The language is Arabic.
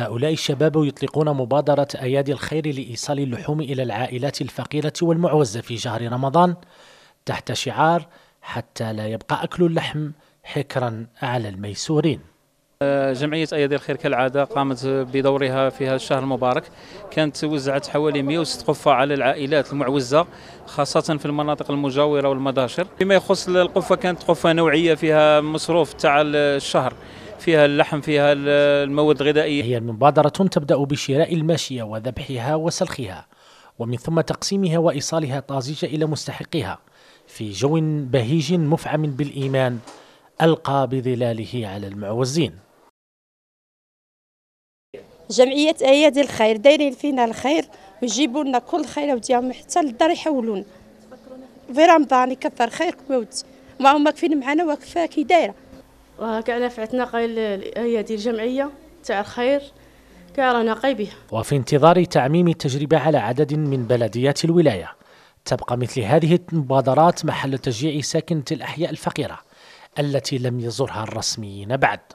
هؤلاء الشباب يطلقون مبادرة أيادي الخير لإيصال اللحوم إلى العائلات الفقيرة والمعوزة في شهر رمضان تحت شعار حتى لا يبقى أكل اللحم حكرا على الميسورين أه، جمعية أيادي الخير كالعادة قامت بدورها في هذا الشهر المبارك كانت وزعت حوالي 106 قفة على العائلات المعوزة خاصة في المناطق المجاورة والمداشر فيما يخص القفة كانت قفة نوعية فيها مصروف تاع الشهر فيها اللحم فيها المواد الغذائية هي مبادرة تبدأ بشراء الماشية وذبحها وسلخها ومن ثم تقسيمها وإيصالها طازجة إلى مستحقها في جو بهيج مفعم بالإيمان ألقى بظلاله على المعوزين جمعية أيادي الخير دايرين فينا الخير ويجيبوا لنا كل خير وديهم حتى للدار يحولون في رمضان يكفر يا ودي ما هما كفين معنا وكفاك كي دايره وكاع نفعتنا قال هي ديال الجمعيه تاع الخير كرانا بها وفي انتظار تعميم التجربه على عدد من بلديات الولايه تبقى مثل هذه المبادرات محل تشجيع ساكنه الاحياء الفقيره التي لم يزرها الرسميين بعد